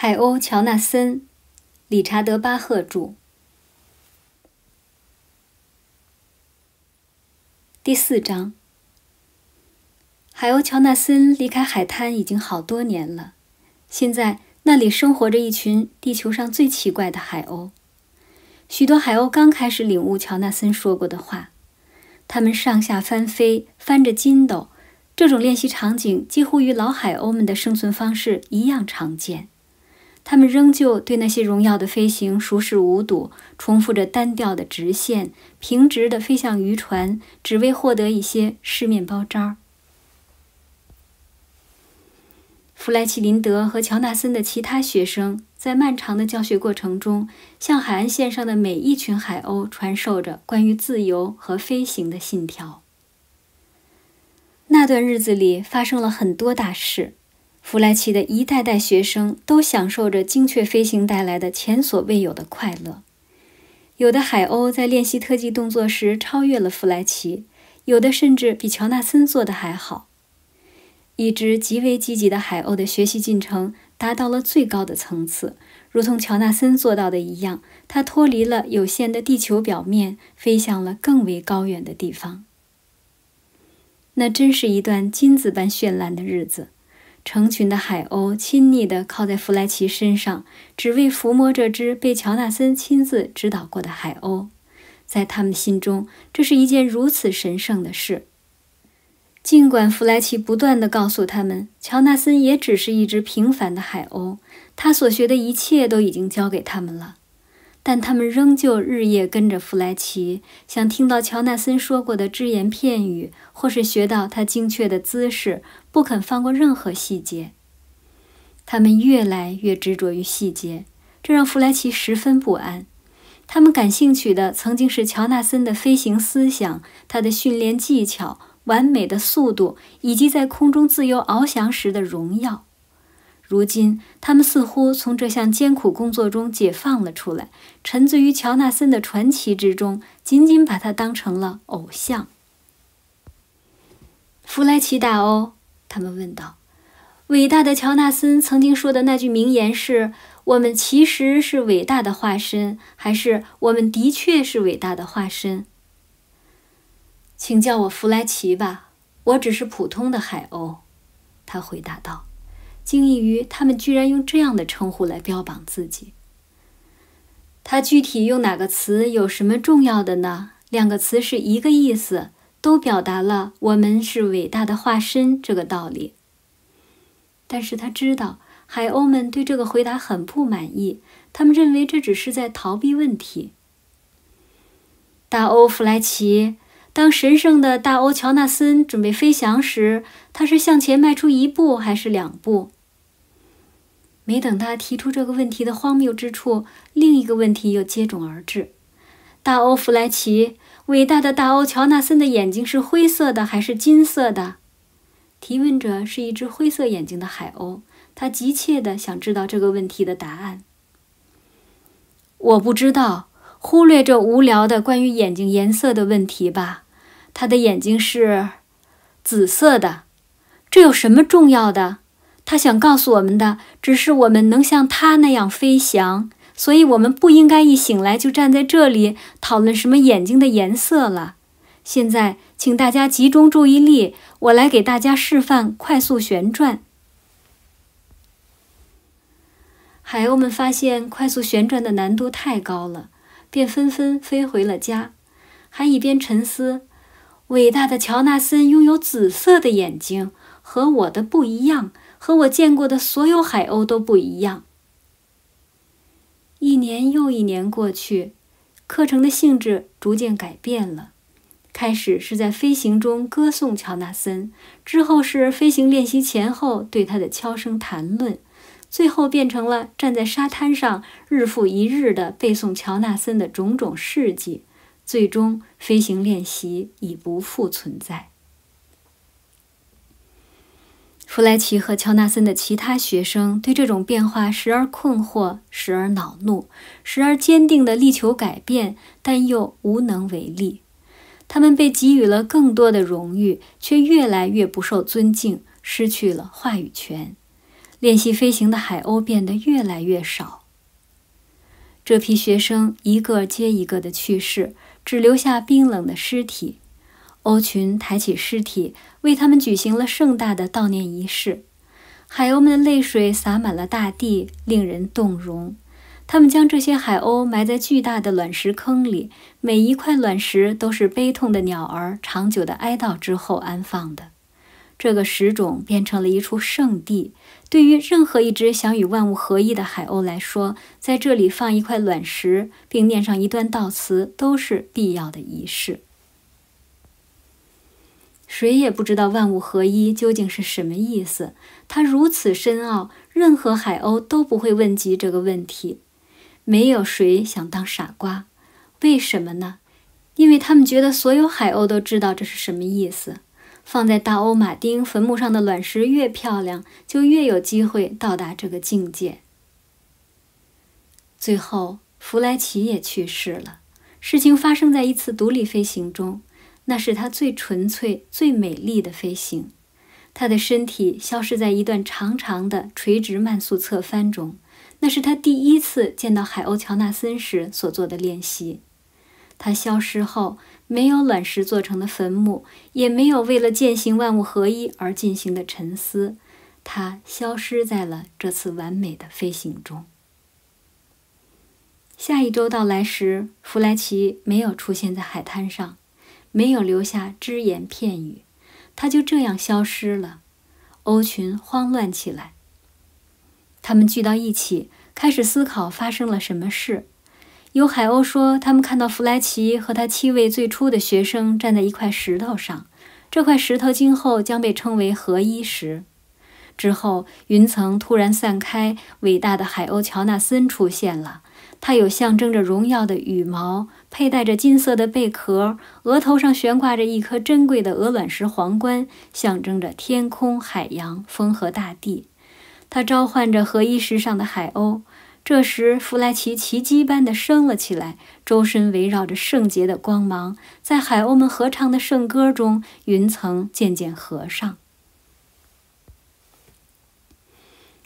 海鸥乔纳森，理查德·巴赫著。第四章，海鸥乔纳森离开海滩已经好多年了。现在那里生活着一群地球上最奇怪的海鸥。许多海鸥刚开始领悟乔纳森说过的话，它们上下翻飞，翻着筋斗。这种练习场景几乎与老海鸥们的生存方式一样常见。他们仍旧对那些荣耀的飞行熟视无睹，重复着单调的直线，平直的飞向渔船，只为获得一些湿面包渣。弗莱奇林德和乔纳森的其他学生在漫长的教学过程中，向海岸线上的每一群海鸥传授着关于自由和飞行的信条。那段日子里发生了很多大事。弗莱奇的一代代学生都享受着精确飞行带来的前所未有的快乐。有的海鸥在练习特技动作时超越了弗莱奇，有的甚至比乔纳森做的还好。一只极为积极的海鸥的学习进程达到了最高的层次，如同乔纳森做到的一样，它脱离了有限的地球表面，飞向了更为高远的地方。那真是一段金子般绚烂的日子。成群的海鸥亲昵地靠在弗莱奇身上，只为抚摸这只被乔纳森亲自指导过的海鸥。在他们心中，这是一件如此神圣的事。尽管弗莱奇不断地告诉他们，乔纳森也只是一只平凡的海鸥，他所学的一切都已经交给他们了。但他们仍旧日夜跟着弗莱奇，想听到乔纳森说过的只言片语，或是学到他精确的姿势，不肯放过任何细节。他们越来越执着于细节，这让弗莱奇十分不安。他们感兴趣的曾经是乔纳森的飞行思想、他的训练技巧、完美的速度，以及在空中自由翱翔时的荣耀。如今，他们似乎从这项艰苦工作中解放了出来，沉醉于乔纳森的传奇之中，仅仅把他当成了偶像。弗莱奇，大欧，他们问道：“伟大的乔纳森曾经说的那句名言是‘我们其实是伟大的化身’，还是‘我们的确是伟大的化身’？”请叫我弗莱奇吧，我只是普通的海鸥。”他回答道。惊异于他们居然用这样的称呼来标榜自己。他具体用哪个词有什么重要的呢？两个词是一个意思，都表达了“我们是伟大的化身”这个道理。但是他知道海鸥们对这个回答很不满意，他们认为这只是在逃避问题。大欧弗莱奇，当神圣的大欧乔纳森准备飞翔时，他是向前迈出一步还是两步？没等他提出这个问题的荒谬之处，另一个问题又接踵而至。大欧弗莱奇，伟大的大欧乔纳森的眼睛是灰色的还是金色的？提问者是一只灰色眼睛的海鸥，他急切的想知道这个问题的答案。我不知道，忽略这无聊的关于眼睛颜色的问题吧。他的眼睛是紫色的，这有什么重要的？他想告诉我们的，只是我们能像他那样飞翔，所以，我们不应该一醒来就站在这里讨论什么眼睛的颜色了。现在，请大家集中注意力，我来给大家示范快速旋转。海鸥们发现快速旋转的难度太高了，便纷纷飞回了家，还一边沉思：“伟大的乔纳森拥有紫色的眼睛，和我的不一样。”和我见过的所有海鸥都不一样。一年又一年过去，课程的性质逐渐改变了。开始是在飞行中歌颂乔纳森，之后是飞行练习前后对他的悄声谈论，最后变成了站在沙滩上日复一日的背诵乔纳森的种种事迹。最终，飞行练习已不复存在。弗莱奇和乔纳森的其他学生对这种变化时而困惑，时而恼怒，时而坚定的力求改变，但又无能为力。他们被给予了更多的荣誉，却越来越不受尊敬，失去了话语权。练习飞行的海鸥变得越来越少。这批学生一个接一个的去世，只留下冰冷的尸体。鸥群抬起尸体，为他们举行了盛大的悼念仪式。海鸥们的泪水洒满了大地，令人动容。他们将这些海鸥埋在巨大的卵石坑里，每一块卵石都是悲痛的鸟儿长久的哀悼之后安放的。这个石冢变成了一处圣地，对于任何一只想与万物合一的海鸥来说，在这里放一块卵石，并念上一段悼词，都是必要的仪式。谁也不知道万物合一究竟是什么意思。它如此深奥，任何海鸥都不会问及这个问题。没有谁想当傻瓜，为什么呢？因为他们觉得所有海鸥都知道这是什么意思。放在大欧马丁坟墓上的卵石越漂亮，就越有机会到达这个境界。最后，弗莱奇也去世了。事情发生在一次独立飞行中。那是他最纯粹、最美丽的飞行。他的身体消失在一段长长的垂直慢速侧翻中。那是他第一次见到海鸥乔纳森时所做的练习。他消失后，没有卵石做成的坟墓，也没有为了践行万物合一而进行的沉思。他消失在了这次完美的飞行中。下一周到来时，弗莱奇没有出现在海滩上。没有留下只言片语，他就这样消失了。欧群慌乱起来，他们聚到一起，开始思考发生了什么事。有海鸥说，他们看到弗莱奇和他七位最初的学生站在一块石头上，这块石头今后将被称为合一石。之后，云层突然散开，伟大的海鸥乔纳森出现了。它有象征着荣耀的羽毛，佩戴着金色的贝壳，额头上悬挂着一颗珍贵的鹅卵石皇冠，象征着天空、海洋、风和大地。它召唤着和衣石上的海鸥，这时弗莱奇奇迹般地升了起来，周身围绕着圣洁的光芒，在海鸥们合唱的圣歌中，云层渐渐合上。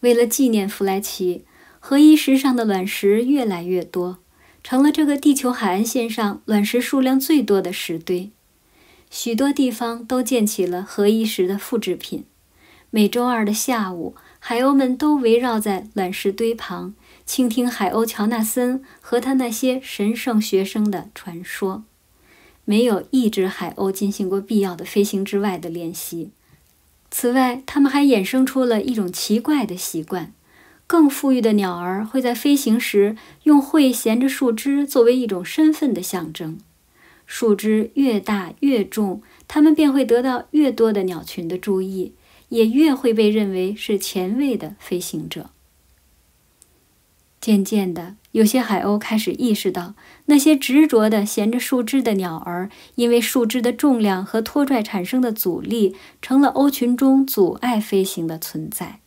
为了纪念弗莱奇。河衣石上的卵石越来越多，成了这个地球海岸线上卵石数量最多的石堆。许多地方都建起了河衣石的复制品。每周二的下午，海鸥们都围绕在卵石堆旁，倾听海鸥乔纳森和他那些神圣学生的传说。没有一只海鸥进行过必要的飞行之外的练习。此外，它们还衍生出了一种奇怪的习惯。更富裕的鸟儿会在飞行时用喙衔着树枝作为一种身份的象征，树枝越大越重，它们便会得到越多的鸟群的注意，也越会被认为是前卫的飞行者。渐渐的，有些海鸥开始意识到，那些执着地衔着树枝的鸟儿，因为树枝的重量和拖拽产生的阻力，成了鸥群中阻碍飞行的存在。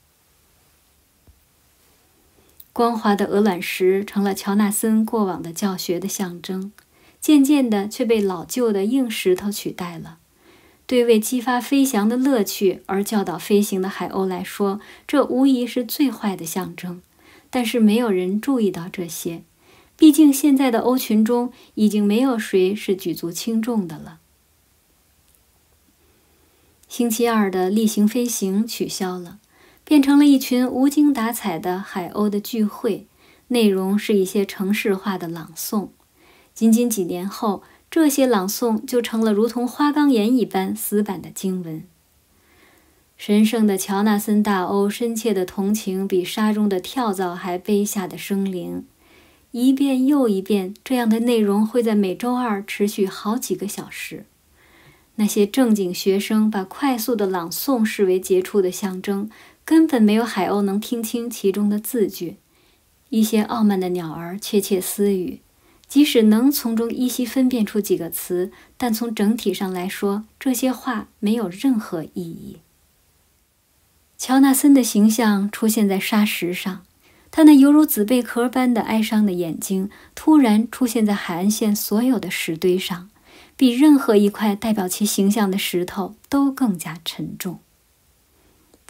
光滑的鹅卵石成了乔纳森过往的教学的象征，渐渐的却被老旧的硬石头取代了。对为激发飞翔的乐趣而教导飞行的海鸥来说，这无疑是最坏的象征。但是没有人注意到这些，毕竟现在的鸥群中已经没有谁是举足轻重的了。星期二的例行飞行取消了。变成了一群无精打采的海鸥的聚会，内容是一些城市化的朗诵。仅仅几年后，这些朗诵就成了如同花岗岩一般死板的经文。神圣的乔纳森大欧深切的同情比沙中的跳蚤还卑下的生灵，一遍又一遍，这样的内容会在每周二持续好几个小时。那些正经学生把快速的朗诵视为杰出的象征。根本没有海鸥能听清其中的字句，一些傲慢的鸟儿窃窃私语，即使能从中依稀分辨出几个词，但从整体上来说，这些话没有任何意义。乔纳森的形象出现在沙石上，他那犹如紫贝壳般的哀伤的眼睛突然出现在海岸线所有的石堆上，比任何一块代表其形象的石头都更加沉重。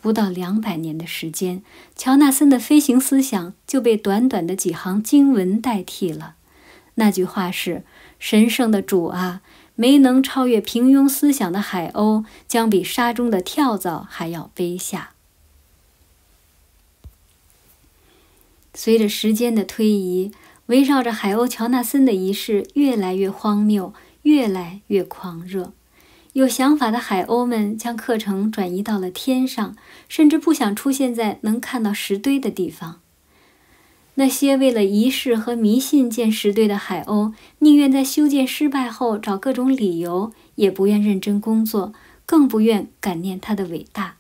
不到两百年的时间，乔纳森的飞行思想就被短短的几行经文代替了。那句话是：“神圣的主啊，没能超越平庸思想的海鸥，将比沙中的跳蚤还要卑下。”随着时间的推移，围绕着海鸥乔纳森的仪式越来越荒谬，越来越狂热。有想法的海鸥们将课程转移到了天上，甚至不想出现在能看到石堆的地方。那些为了仪式和迷信建石堆的海鸥，宁愿在修建失败后找各种理由，也不愿认真工作，更不愿感念它的伟大。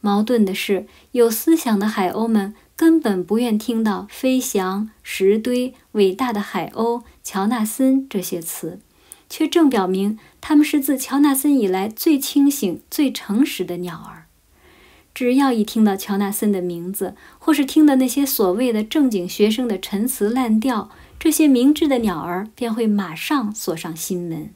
矛盾的是，有思想的海鸥们根本不愿听到“飞翔”“石堆”“伟大的海鸥”“乔纳森”这些词。却正表明他们是自乔纳森以来最清醒、最诚实的鸟儿。只要一听到乔纳森的名字，或是听到那些所谓的正经学生的陈词滥调，这些明智的鸟儿便会马上锁上心门。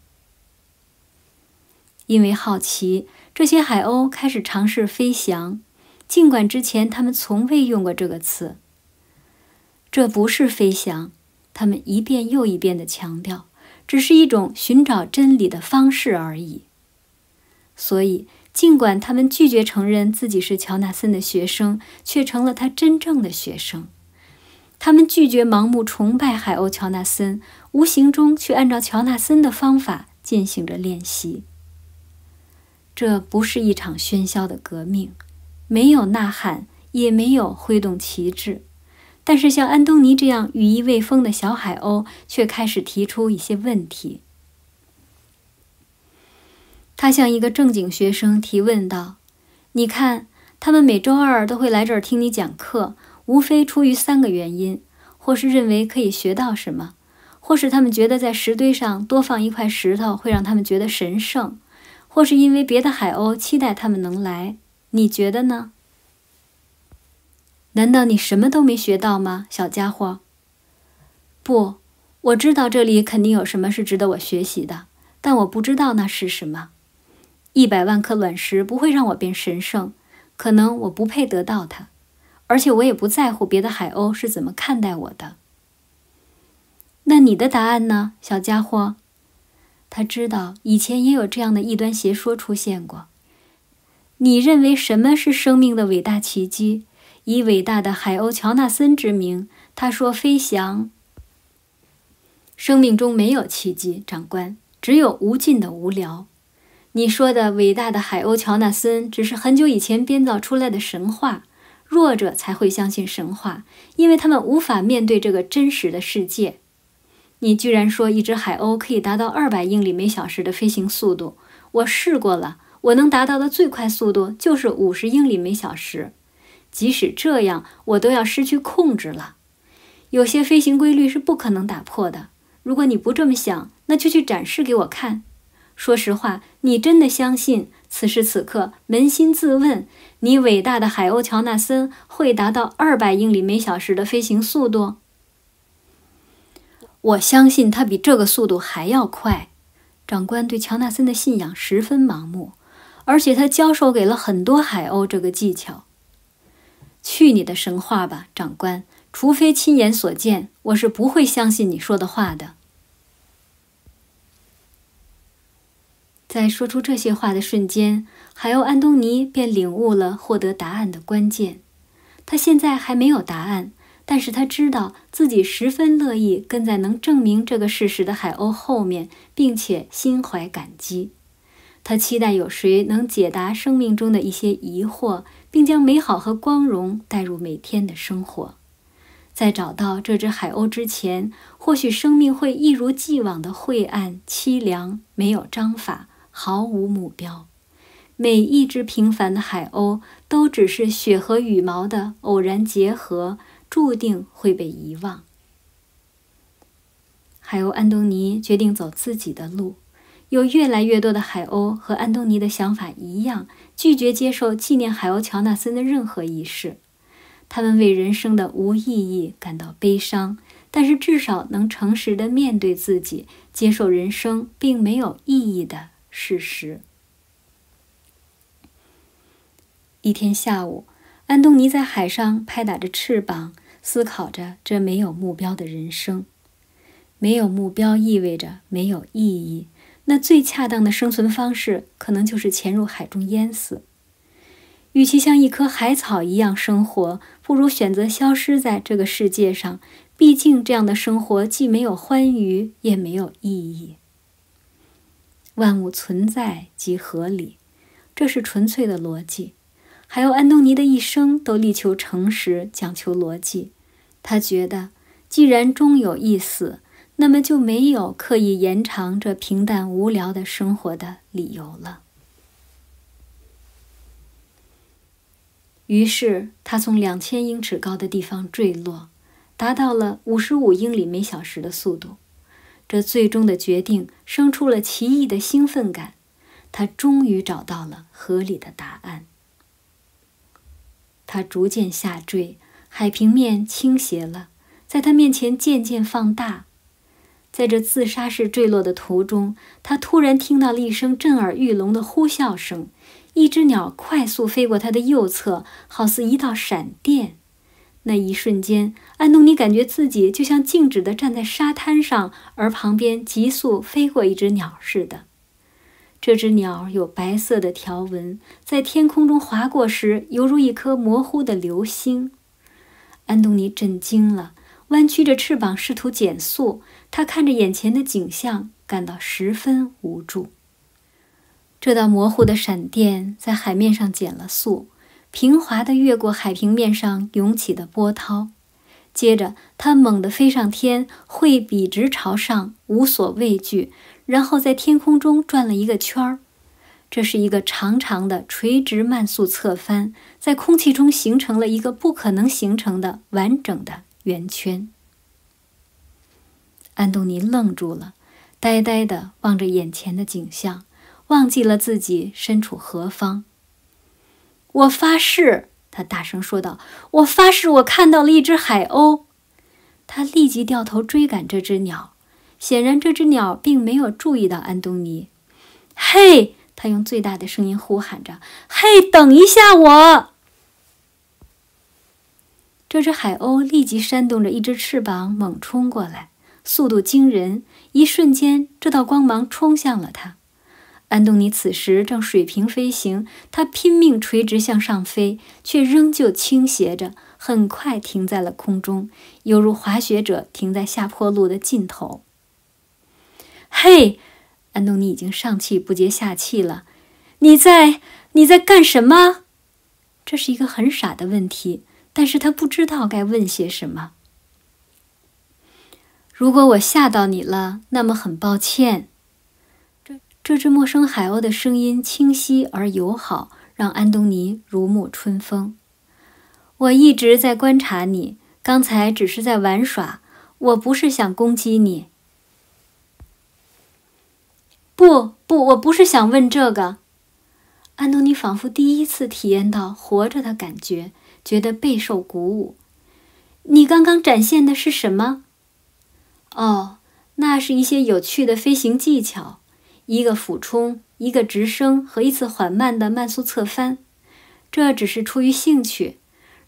因为好奇，这些海鸥开始尝试飞翔，尽管之前它们从未用过这个词。这不是飞翔，它们一遍又一遍地强调。只是一种寻找真理的方式而已。所以，尽管他们拒绝承认自己是乔纳森的学生，却成了他真正的学生。他们拒绝盲目崇拜海鸥乔纳森，无形中却按照乔纳森的方法进行着练习。这不是一场喧嚣的革命，没有呐喊，也没有挥动旗帜。但是，像安东尼这样羽翼未丰的小海鸥，却开始提出一些问题。他向一个正经学生提问道：“你看，他们每周二都会来这儿听你讲课，无非出于三个原因：或是认为可以学到什么，或是他们觉得在石堆上多放一块石头会让他们觉得神圣，或是因为别的海鸥期待他们能来。你觉得呢？”难道你什么都没学到吗，小家伙？不，我知道这里肯定有什么是值得我学习的，但我不知道那是什么。一百万颗卵石不会让我变神圣，可能我不配得到它，而且我也不在乎别的海鸥是怎么看待我的。那你的答案呢，小家伙？他知道以前也有这样的异端邪说出现过。你认为什么是生命的伟大奇迹？以伟大的海鸥乔纳森之名，他说：“飞翔，生命中没有奇迹，长官，只有无尽的无聊。”你说的伟大的海鸥乔纳森只是很久以前编造出来的神话，弱者才会相信神话，因为他们无法面对这个真实的世界。你居然说一只海鸥可以达到二百英里每小时的飞行速度？我试过了，我能达到的最快速度就是五十英里每小时。即使这样，我都要失去控制了。有些飞行规律是不可能打破的。如果你不这么想，那就去展示给我看。说实话，你真的相信此时此刻，扪心自问，你伟大的海鸥乔纳森会达到二百英里每小时的飞行速度？我相信他比这个速度还要快。长官对乔纳森的信仰十分盲目，而且他教授给了很多海鸥这个技巧。去你的神话吧，长官！除非亲眼所见，我是不会相信你说的话的。在说出这些话的瞬间，海鸥安东尼便领悟了获得答案的关键。他现在还没有答案，但是他知道自己十分乐意跟在能证明这个事实的海鸥后面，并且心怀感激。他期待有谁能解答生命中的一些疑惑。并将美好和光荣带入每天的生活。在找到这只海鸥之前，或许生命会一如既往的晦暗凄凉，没有章法，毫无目标。每一只平凡的海鸥都只是血和羽毛的偶然结合，注定会被遗忘。海鸥安东尼决定走自己的路。有越来越多的海鸥和安东尼的想法一样，拒绝接受纪念海鸥乔纳森的任何仪式。他们为人生的无意义感到悲伤，但是至少能诚实的面对自己，接受人生并没有意义的事实。一天下午，安东尼在海上拍打着翅膀，思考着这没有目标的人生。没有目标意味着没有意义。那最恰当的生存方式，可能就是潜入海中淹死。与其像一棵海草一样生活，不如选择消失在这个世界上。毕竟，这样的生活既没有欢愉，也没有意义。万物存在即合理，这是纯粹的逻辑。还有安东尼的一生都力求诚实，讲求逻辑。他觉得，既然终有一死。那么就没有刻意延长这平淡无聊的生活的理由了。于是他从两千英尺高的地方坠落，达到了五十五英里每小时的速度。这最终的决定生出了奇异的兴奋感。他终于找到了合理的答案。他逐渐下坠，海平面倾斜了，在他面前渐渐放大。在这自杀式坠落的途中，他突然听到了一声震耳欲聋的呼啸声。一只鸟快速飞过他的右侧，好似一道闪电。那一瞬间，安东尼感觉自己就像静止地站在沙滩上，而旁边急速飞过一只鸟似的。这只鸟有白色的条纹，在天空中划过时，犹如一颗模糊的流星。安东尼震惊了，弯曲着翅膀试图减速。他看着眼前的景象，感到十分无助。这道模糊的闪电在海面上减了速，平滑地越过海平面上涌起的波涛，接着它猛地飞上天，会笔直朝上，无所畏惧，然后在天空中转了一个圈儿。这是一个长长的垂直慢速侧翻，在空气中形成了一个不可能形成的完整的圆圈。安东尼愣住了，呆呆地望着眼前的景象，忘记了自己身处何方。我发誓，他大声说道：“我发誓，我看到了一只海鸥。”他立即掉头追赶这只鸟。显然，这只鸟并没有注意到安东尼。“嘿！”他用最大的声音呼喊着，“嘿，等一下我！”这只海鸥立即扇动着一只翅膀，猛冲过来。速度惊人，一瞬间，这道光芒冲向了他。安东尼此时正水平飞行，他拼命垂直向上飞，却仍旧倾斜着，很快停在了空中，犹如滑雪者停在下坡路的尽头。嘿，安东尼已经上气不接下气了。你在？你在干什么？这是一个很傻的问题，但是他不知道该问些什么。如果我吓到你了，那么很抱歉。这这只陌生海鸥的声音清晰而友好，让安东尼如沐春风。我一直在观察你，刚才只是在玩耍，我不是想攻击你。不不，我不是想问这个。安东尼仿佛第一次体验到活着的感觉，觉得备受鼓舞。你刚刚展现的是什么？哦，那是一些有趣的飞行技巧：一个俯冲，一个直升和一次缓慢的慢速侧翻。这只是出于兴趣。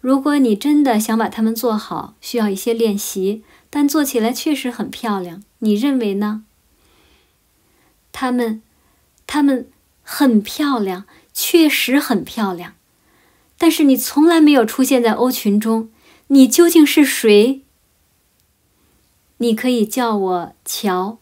如果你真的想把它们做好，需要一些练习，但做起来确实很漂亮。你认为呢？它们，它们很漂亮，确实很漂亮。但是你从来没有出现在鸥群中，你究竟是谁？你可以叫我乔。